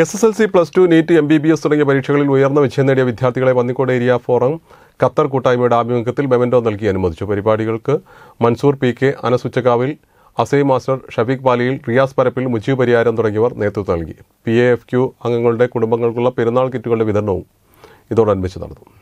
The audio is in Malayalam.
S S L C plus two NEET M B B S തുടങ്ങിയ പരീക്ഷകളിൽ ഉയർന്ന വിജയം നേടിയ വിദ്യാർത്ഥികളെ വന്നിക്കോട് ഏരിയ ഫോറം ഖത്തർ കൂട്ടായ്മയുടെ ആഭിമുഖ്യത്തിൽ മെമൻഡോ നൽകി അനുമോദിച്ചു പരിപാടികൾക്ക് മൻസൂർ പി കെ അനസുച്ചക്കാവിൽ അസൈ മാസ്റ്റർ ഷഫീഖ് പാലിയിൽ റിയാസ് പരപ്പിൽ മുജീബ് പരിയാരം തുടങ്ങിയവർ നേതൃത്വം നൽകി പി എ എഫ് ക്യു അംഗങ്ങളുടെ കുടുംബങ്ങൾക്കുള്ള പെരുന്നാൾ കിറ്റുകളുടെ വിതരണവും ഇതോടനുബന്ധിച്ച് നടന്നു